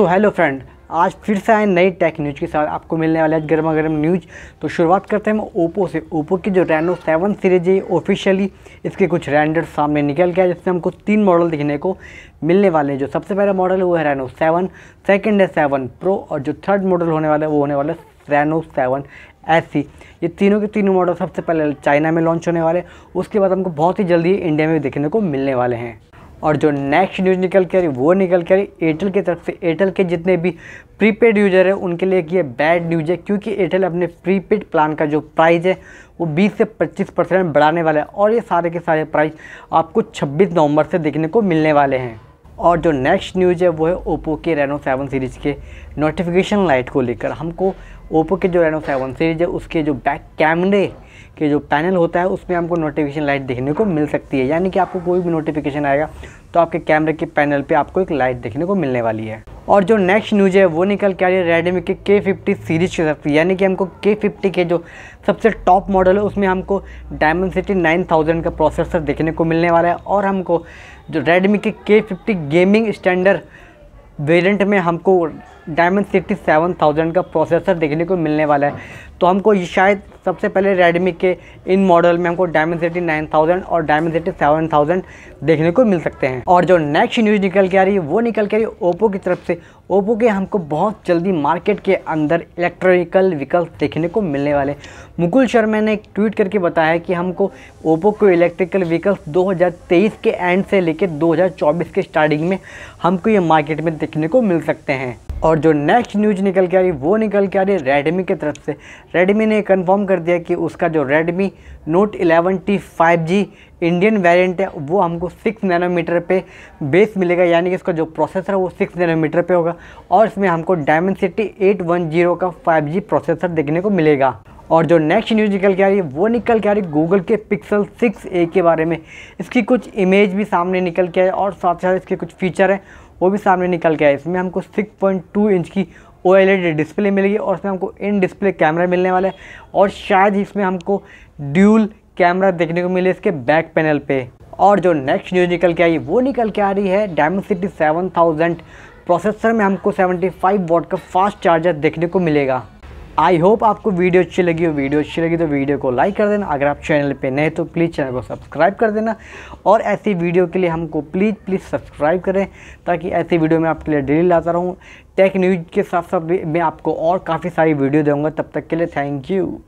तो hello friend आज फिर से आए नई टेक न्यूज़ के साथ आपको मिलने वाले आज गर्मा गर्म न्यूज तो शुरुआत करते हैं हम ओप्पो से ओप्पो की जो रेनो सेवन सीरीज है ऑफिशियली इसके कुछ रेंडर सामने निकल गया जिसमें हमको तीन मॉडल दिखने को मिलने वाले हैं जो सबसे पहला मॉडल वो है रेनो सेवन सेकेंड है सेवन प्रो और जो थर्ड मॉडल होने वाला है वो होने वाला है रेनो सेवन एस ये तीनों के तीनों मॉडल सबसे पहले चाइना में लॉन्च होने वाले उसके बाद हमको बहुत ही जल्दी इंडिया में भी देखने को मिलने वाले हैं और जो नेक्स्ट न्यूज़ निकल के आ रही वो निकल के आ रही एयरटेल की तरफ से एयरटेल के जितने भी प्रीपेड यूज़र हैं उनके लिए ये बैड न्यूज़ है क्योंकि एयरटेल अपने प्रीपेड प्लान का जो प्राइस है वो 20 से 25 परसेंट बढ़ाने वाला है और ये सारे के सारे प्राइस आपको 26 नवंबर से देखने को मिलने वाले हैं और जो नेक्स्ट न्यूज़ है वो है ओप्पो के रेनो सेवन सीरीज़ के नोटिफिकेशन लाइट को लेकर हमको ओप्पो के जो रेनो सेवन सीरीज़ है उसके जो बैक कैमरे के जो पैनल होता है उसमें हमको नोटिफिकेशन लाइट देखने को मिल सकती है यानी कि आपको कोई भी नोटिफिकेशन आएगा तो आपके कैमरे के पैनल पे आपको एक लाइट देखने को मिलने वाली है और जो नेक्स्ट न्यूज है वो निकल के आ रही है रेडमी के के फिफ्टी सीरीज़ की तरफ यानी कि हमको के फिफ्टी के जो सबसे टॉप मॉडल है उसमें हमको डायमंड सिटी नाइन थाउजेंड का प्रोसेसर देखने को मिलने वाला है और हमको जो रेडमी के के फिफ्टी गेमिंग स्टैंडर्ड वेरिएंट में हमको डायमंड सिटी सेवन थाउजेंड का प्रोसेसर देखने को मिलने वाला है तो हमको ये शायद सबसे पहले रेडमी के इन मॉडल में हमको डायमेंसिटी 9000 और डायमेंसिटी 7000 देखने को मिल सकते हैं और जो नेक्स्ट न्यूज़ निकल के आ रही है वो निकल के आ रही है ओप्पो की तरफ से ओप्पो के हमको बहुत जल्दी मार्केट के अंदर इलेक्ट्रिकल व्हीकल्स देखने को मिलने वाले मुकुल शर्मा ने एक ट्वीट करके बताया कि हमको ओप्पो को इलेक्ट्रिकल व्हीकल्स 2023 के एंड से लेकर 2024 के स्टार्टिंग में हमको ये मार्केट में देखने को मिल सकते हैं और जो नेक्स्ट न्यूज निकल के आ रही वो निकल के आ रही है रेडमी की तरफ से रेडमी ने कंफर्म कर दिया कि उसका जो Redmi note 11T 5G Indian variant है वो हमको सिक्स नैनोमीटर पे बेस मिलेगा यानी कि इसका जो प्रोसेसर है वो सिक्स नैनोमीटर पे होगा और इसमें हमको वन जीरो का जी प्रोसेसर देखने को मिलेगा और जो नेक्स्ट न्यूज़ निकल के आ रही है वो निकल के आ रही है गूगल के पिक्सल 6a के बारे में इसकी कुछ इमेज भी सामने निकल के आए और साथ साथ इसके कुछ फीचर हैं वो भी सामने निकल के आए इसमें हमको 6.2 इंच की ओ डिस्प्ले e मिलेगी और इसमें हमको इन डिस्प्ले कैमरा मिलने वाला है और शायद इसमें हमको ड्यूल कैमरा देखने को मिले इसके बैक पैनल पर और जो नेक्स्ट न्यूज निकल के आई वो निकल के आ रही है सिटी सेवन थाउजेंड प्रोसेसर में हमको 75 फाइव का फास्ट चार्जर देखने को मिलेगा आई होप आपको वीडियो अच्छी लगी हो वीडियो अच्छी लगी तो वीडियो को लाइक कर देना अगर आप चैनल पे नए तो प्लीज़ चैनल को सब्सक्राइब कर देना और ऐसी वीडियो के लिए हमको प्लीज़ प्लीज़ सब्सक्राइब करें ताकि ऐसी वीडियो में आपके लिए डेली लाता रहूँ टेक न्यूज़ के साथ साथ मैं आपको और काफ़ी सारी वीडियो दूँगा तब तक के लिए थैंक यू